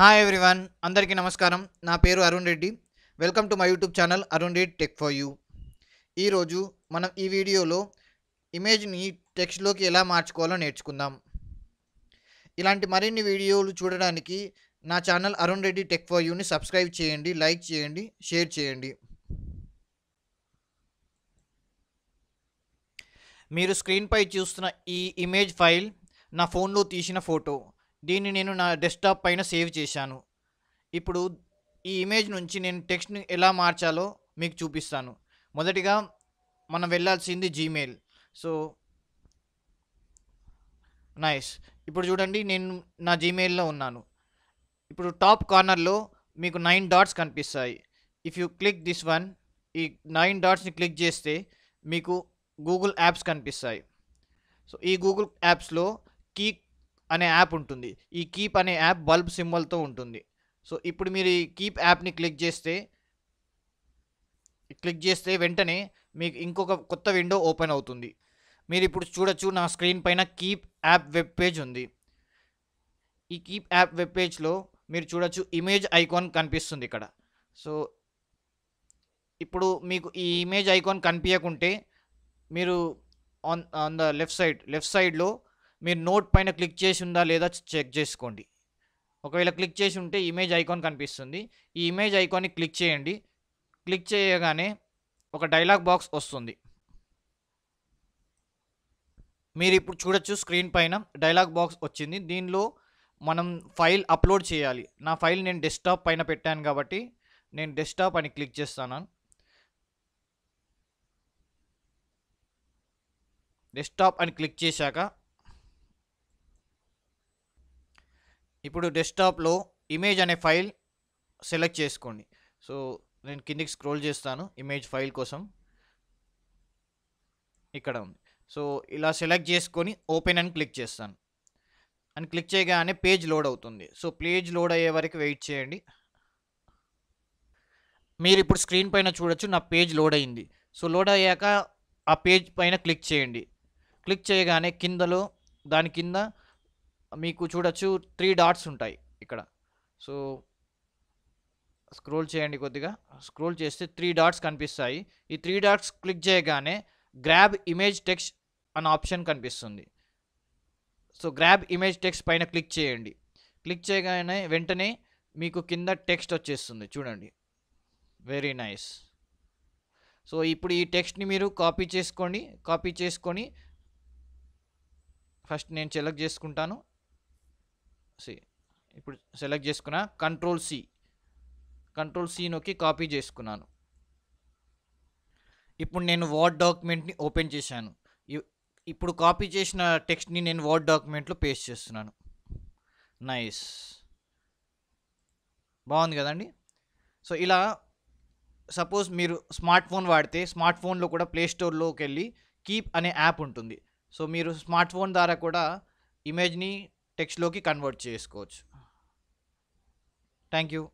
hi everyone అందరికీ నమస్కారం నా పేరు Arun Reddy welcome to my YouTube channel Arun Reddy tech for you ఈరోజు మనం ఈ వీడియోలో ఇమేజ్ని టెక్స్ట్లోకి ఎలా మార్చుకోవాలో నేర్చుకుందాం ఇలాంటి మరిన్ని వీడియోలు చూడడానికి నా channel Arun Reddy tech for యూని సబ్స్క్రైబ్ చేయండి లైక్ చేయండి షేర్ చేయండి మీరు స్క్రీన్పై చూస్తున్న ఈ ఇమేజ్ ఫైల్ నా ఫోన్లో తీసిన ఫోటో దీన్ని నేను నా డెస్క్టాప్ పైన సేవ్ చేశాను ఇప్పుడు ఈ ఇమేజ్ నుంచి నేను టెక్స్ట్ని ఎలా మార్చాలో మీకు చూపిస్తాను మొదటిగా మనం వెళ్ళాల్సింది జీమెయిల్ సో నైస్ ఇప్పుడు చూడండి నేను నా జీమెయిల్లో ఉన్నాను ఇప్పుడు టాప్ కార్నర్లో మీకు నైన్ డాట్స్ కనిపిస్తాయి if you click this one ఈ నైన్ డాట్స్ని క్లిక్ చేస్తే మీకు గూగుల్ యాప్స్ కనిపిస్తాయి సో ఈ గూగుల్ యాప్స్లో కీ అనే యాప్ ఉంటుంది ఈ కీప్ అనే యాప్ బల్బ్ సింబల్తో ఉంటుంది సో ఇప్పుడు మీరు ఈ కీప్ యాప్ని క్లిక్ చేస్తే క్లిక్ చేస్తే వెంటనే మీకు ఇంకొక కొత్త విండో ఓపెన్ అవుతుంది మీరు ఇప్పుడు చూడొచ్చు నా స్క్రీన్ పైన కీప్ యాప్ వెబ్ పేజ్ ఉంది ఈ కీప్ యాప్ వెబ్ పేజ్లో మీరు చూడొచ్చు ఇమేజ్ ఐకాన్ కనిపిస్తుంది ఇక్కడ సో ఇప్పుడు మీకు ఈ ఇమేజ్ ఐకాన్ కనిపించకుంటే మీరు on on the left side left సైడ్లో మీరు నోట్ పైన క్లిక్ చేసి ఉందా లేదా చెక్ చేసుకోండి ఒకవేళ క్లిక్ చేసి ఉంటే ఇమేజ్ ఐకాన్ కనిపిస్తుంది ఈ ఇమేజ్ ఐకాన్ని క్లిక్ చేయండి క్లిక్ చేయగానే ఒక డైలాగ్ బాక్స్ వస్తుంది మీరు ఇప్పుడు చూడొచ్చు స్క్రీన్ పైన డైలాగ్ బాక్స్ వచ్చింది దీనిలో మనం ఫైల్ అప్లోడ్ చేయాలి నా ఫైల్ నేను డెస్క్టాప్ పైన పెట్టాను కాబట్టి నేను డెస్క్టాప్ అని క్లిక్ చేస్తాను డెస్క్టాప్ అని క్లిక్ చేశాక ఇప్పుడు డెస్క్టాప్లో ఇమేజ్ అనే ఫైల్ సెలెక్ట్ చేసుకోండి సో నేను కిందికి స్క్రోల్ చేస్తాను ఇమేజ్ ఫైల్ కోసం ఇక్కడ ఉంది సో ఇలా సెలెక్ట్ చేసుకొని ఓపెన్ అని క్లిక్ చేస్తాను అని క్లిక్ చేయగానే పేజ్ లోడ్ అవుతుంది సో పేజ్ లోడ్ అయ్యే వరకు వెయిట్ చేయండి మీరు ఇప్పుడు స్క్రీన్ పైన చూడొచ్చు నా పేజ్ లోడ్ అయింది సో లోడ్ అయ్యాక ఆ పేజ్ పైన క్లిక్ చేయండి క్లిక్ చేయగానే కిందలో దాని కింద మీకు చూడొచ్చు త్రీ డాట్స్ ఉంటాయి ఇక్కడ సో స్క్రోల్ చేయండి కొద్దిగా స్క్రోల్ చేస్తే త్రీ డాట్స్ కనిపిస్తాయి ఈ త్రీ డాట్స్ క్లిక్ చేయగానే గ్రాబ్ ఇమేజ్ టెక్స్ట్ అనే ఆప్షన్ కనిపిస్తుంది సో గ్రాబ్ ఇమేజ్ టెక్స్ట్ పైన క్లిక్ చేయండి క్లిక్ చేయగానే వెంటనే మీకు కింద టెక్స్ట్ వచ్చేస్తుంది చూడండి వెరీ నైస్ సో ఇప్పుడు ఈ టెక్స్ట్ని మీరు కాపీ చేసుకోండి కాపీ చేసుకొని ఫస్ట్ నేను సెలెక్ట్ చేసుకుంటాను సి ఇప్పుడు సెలెక్ట్ చేసుకున్నా కంట్రోల్ సి కంట్రోల్ సి నొక్కి కాపీ చేసుకున్నాను ఇప్పుడు నేను వర్డ్ డాక్యుమెంట్ని ఓపెన్ చేశాను ఇప్పుడు కాపీ చేసిన టెక్స్ట్ని నేను వర్డ్ డాక్యుమెంట్లో పేస్ట్ చేస్తున్నాను నైస్ బాగుంది కదండి సో ఇలా సపోజ్ మీరు స్మార్ట్ ఫోన్ వాడితే స్మార్ట్ ఫోన్లో కూడా ప్లే స్టోర్లోకి వెళ్ళి కీప్ అనే యాప్ ఉంటుంది సో మీరు స్మార్ట్ ఫోన్ ద్వారా కూడా ఇమేజ్ని टेक्स्ट लो की कन्वर्ट थैंक यू